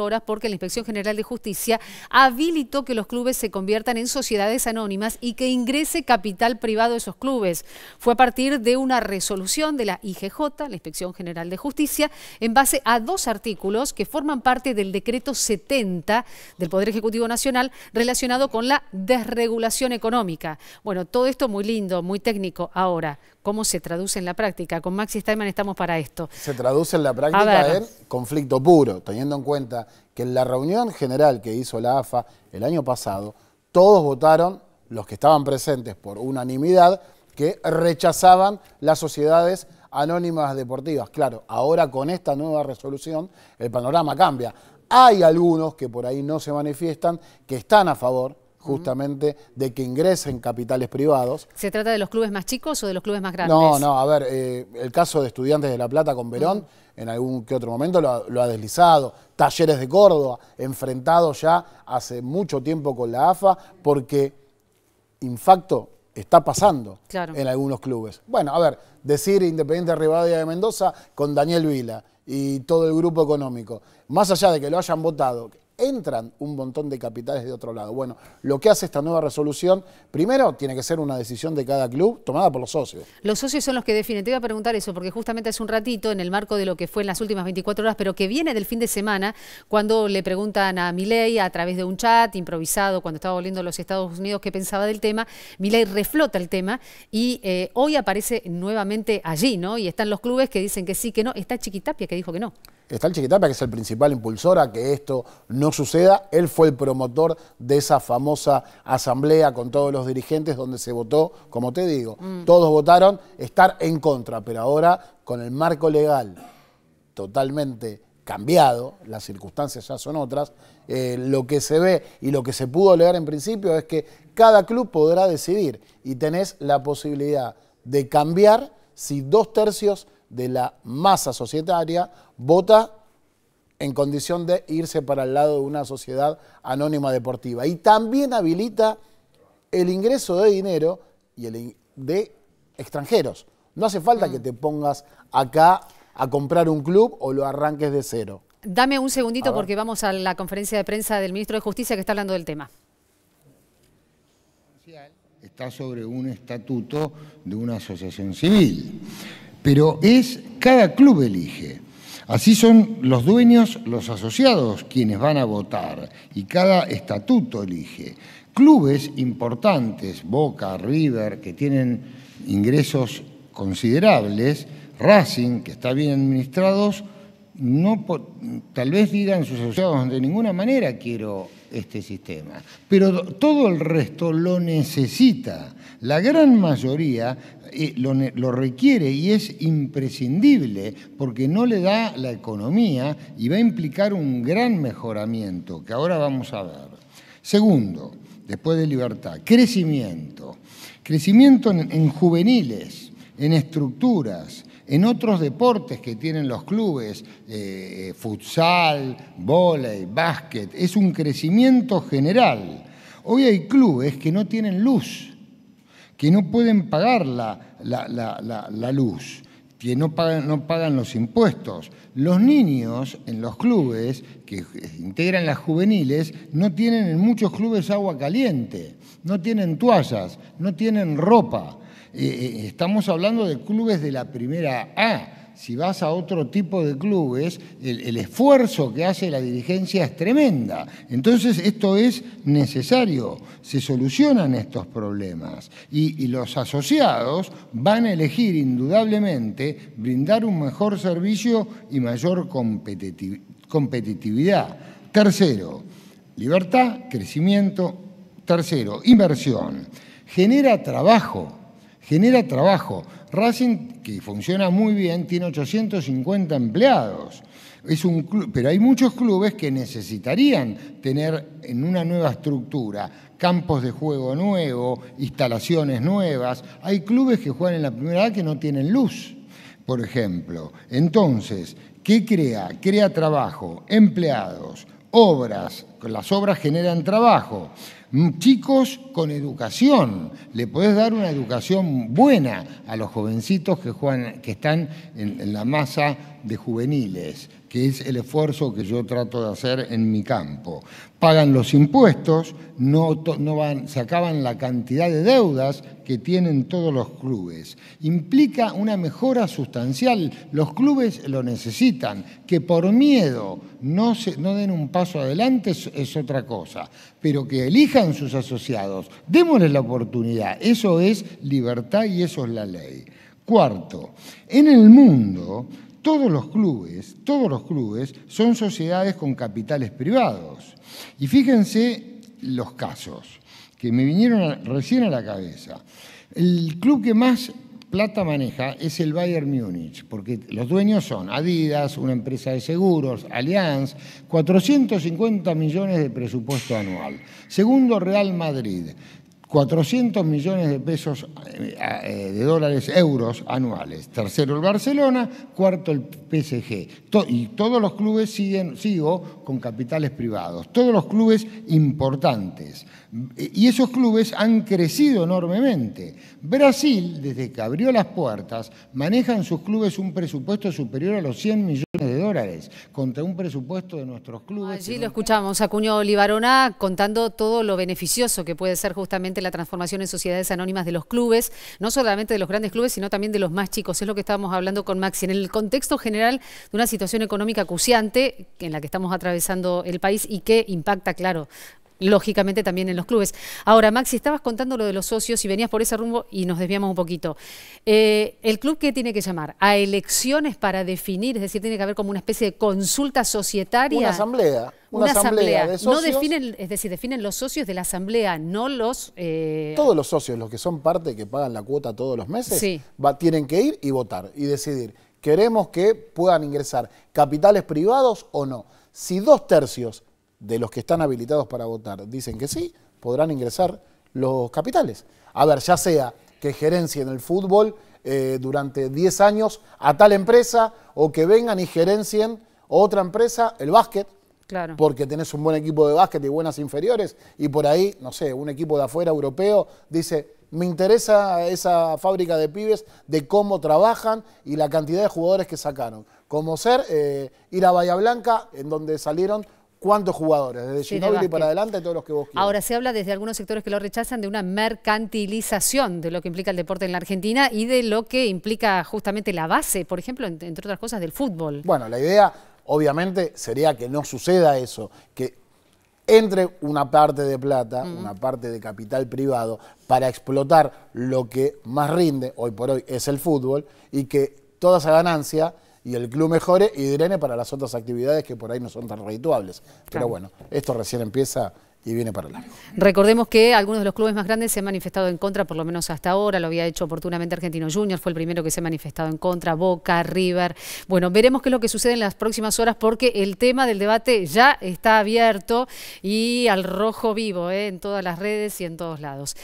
horas porque la Inspección General de Justicia habilitó que los clubes se conviertan en sociedades anónimas y que ingrese capital privado a esos clubes. Fue a partir de una resolución de la IGJ, la Inspección General de Justicia, en base a dos artículos que forman parte del decreto 70 del Poder Ejecutivo Nacional relacionado con la desregulación económica. Bueno, todo esto muy lindo, muy técnico ahora cómo se traduce en la práctica. Con Maxi Steinman estamos para esto. Se traduce en la práctica en conflicto puro, teniendo en cuenta que en la reunión general que hizo la AFA el año pasado, todos votaron, los que estaban presentes por unanimidad, que rechazaban las sociedades anónimas deportivas. Claro, ahora con esta nueva resolución el panorama cambia. Hay algunos que por ahí no se manifiestan, que están a favor, justamente de que ingresen capitales privados. ¿Se trata de los clubes más chicos o de los clubes más grandes? No, no, a ver, eh, el caso de Estudiantes de La Plata con Verón, en algún que otro momento lo ha, deslizado. Talleres de Córdoba, enfrentado ya hace mucho tiempo con la AFA, porque, infacto, está pasando en algunos clubes. Bueno, a ver, decir Independiente Rivadavia de Mendoza con Daniel Vila y todo el grupo económico, más allá de que lo hayan votado, entran un montón de capitales de otro lado. Bueno, lo que hace esta nueva resolución, primero tiene que ser una decisión de cada club tomada por los socios. Los socios son los que definen. Te iba a preguntar eso, porque justamente hace un ratito, en el marco de lo que fue en las últimas 24 horas, pero que viene del fin de semana, cuando le preguntan a Milei a través de un chat improvisado, cuando estaba volviendo a los Estados Unidos, qué pensaba del tema, Milei reflota el tema y eh, hoy aparece nuevamente allí, ¿no? Y están los clubes que dicen que sí, que no. Está Chiquitapia que dijo que no. Está el Chiquitapa, que es el principal impulsor a que esto no suceda. Él fue el promotor de esa famosa asamblea con todos los dirigentes donde se votó, como te digo, mm. todos votaron estar en contra, pero ahora con el marco legal totalmente cambiado, las circunstancias ya son otras, eh, lo que se ve y lo que se pudo leer en principio es que cada club podrá decidir y tenés la posibilidad de cambiar si dos tercios de la masa societaria vota en condición de irse para el lado de una sociedad anónima deportiva. Y también habilita el ingreso de dinero y el de extranjeros. No hace falta que mm. te pongas acá a comprar un club o lo arranques de cero. Dame un segundito porque vamos a la conferencia de prensa del ministro de Justicia que está hablando del tema. Está sobre un estatuto de una asociación civil pero es cada club elige. Así son los dueños, los asociados quienes van a votar y cada estatuto elige. Clubes importantes, Boca, River, que tienen ingresos considerables, Racing, que está bien administrados, no, tal vez digan sus asociados de ninguna manera quiero este sistema. Pero todo el resto lo necesita. La gran mayoría eh, lo, requiere y es imprescindible porque no le da la economía y va a implicar un gran mejoramiento que ahora vamos a ver. Segundo, después de libertad, crecimiento. Crecimiento en juveniles, en estructuras, en otros deportes que tienen los clubes, eh, eh, futsal, vóley, básquet, es un crecimiento general. Hoy hay clubes que no tienen luz, que no pueden pagar la, luz que no pagan, no pagan, los impuestos. Los niños en los clubes que integran las juveniles no tienen en muchos clubes agua caliente, no tienen toallas, no tienen ropa estamos hablando de clubes de la primera A. Si vas a otro tipo de clubes, el, esfuerzo que hace la dirigencia es tremenda. Entonces esto es necesario, se solucionan estos problemas y, los asociados van a elegir indudablemente brindar un mejor servicio y mayor competitividad. Tercero, libertad, crecimiento. Tercero, inversión. Genera trabajo genera trabajo. Racing, que funciona muy bien, tiene 850 empleados. Es un club, pero hay muchos clubes que necesitarían tener en una nueva estructura campos de juego nuevo, instalaciones nuevas. Hay clubes que juegan en la primera edad que no tienen luz, por ejemplo. Entonces, ¿qué crea? Crea trabajo, empleados, obras, las obras generan trabajo. Mm, chicos con educación. Le podés dar una educación buena a los jovencitos que, juegan, que están en la masa de juveniles, que es el esfuerzo que yo trato de hacer en mi campo. Pagan los impuestos, no, se acaban la cantidad de deudas que tienen todos los clubes. Implica una mejora sustancial. Los clubes lo necesitan. Que por miedo no, den un paso adelante es, es otra cosa. Pero que elijan sus asociados. Démosles la oportunidad. Eso es libertad y eso es la ley. Cuarto, en el mundo todos los clubes, todos los clubes son sociedades con capitales privados. Y fíjense los casos que me vinieron recién a la cabeza. El club que más plata maneja es el Bayern Múnich, porque los dueños son Adidas, una empresa de seguros, Allianz, 450 millones de presupuesto anual. Segundo, Real Madrid, 400 millones de pesos, eh, eh, de dólares, euros anuales. Tercero el Barcelona, cuarto el PSG. Y todos los clubes siguen, sigo, con capitales privados. Todos los clubes importantes. Y esos clubes han crecido enormemente. Brasil, desde que abrió las puertas, maneja en sus clubes un presupuesto superior a los 100 millones de dólares contra un presupuesto de nuestros clubes. Allí lo escuchamos a Cuño Olivarona contando todo lo beneficioso que puede ser justamente la transformación en sociedades anónimas de los clubes, no solamente de los grandes clubes, sino también de los más chicos. Es lo que estábamos hablando con Maxi. En el contexto general de una situación económica acuciante en la que estamos atravesando el país y que impacta, claro, lógicamente también en los clubes. Ahora, Maxi, estabas contando lo de los socios y venías por ese rumbo y nos desviamos un poquito. Eh, ¿El club qué tiene que llamar? ¿A elecciones para definir? Es decir, tiene que haber como una especie de consulta societaria. Una asamblea. Una, asamblea, de socios. No definen, es decir, definen los socios de la asamblea, no los... Eh, todos los socios, los que son parte, que pagan la cuota todos los meses, tienen que ir y votar y decidir. ¿Queremos que puedan ingresar capitales privados o no? Si dos tercios de los que están habilitados para votar dicen que sí, podrán ingresar los capitales. A ver, ya sea que gerencien el fútbol eh, durante 10 años a tal empresa o que vengan y gerencien otra empresa, el básquet, Claro. porque tenés un buen equipo de básquet y buenas inferiores, y por ahí, no sé, un equipo de afuera europeo dice, me interesa esa fábrica de pibes, de cómo trabajan y la cantidad de jugadores que sacaron. Como ser eh, ir a Bahía Blanca, en donde salieron cuántos jugadores, desde y para adelante, todos los que vos quieras. Ahora se habla desde algunos sectores que lo rechazan de una mercantilización de lo que implica el deporte en la Argentina y de lo que implica justamente la base, por ejemplo, entre otras cosas, del fútbol. Bueno, la idea obviamente sería que no suceda eso, que entre una parte de plata, mm. una parte de capital privado, para explotar lo que más rinde, hoy por hoy es el fútbol, y que toda esa ganancia y el club mejore y drene para las otras actividades que por ahí no son tan redituables. Pero bueno, esto recién empieza y viene para largo. Recordemos que algunos de los clubes más grandes se han manifestado en contra, por lo menos hasta ahora, lo había hecho oportunamente Argentino Junior, fue el primero que se ha manifestado en contra, Boca, River. Bueno, veremos qué es lo que sucede en las próximas horas porque el tema del debate ya está abierto y al rojo vivo ¿eh? en todas las redes y en todos lados.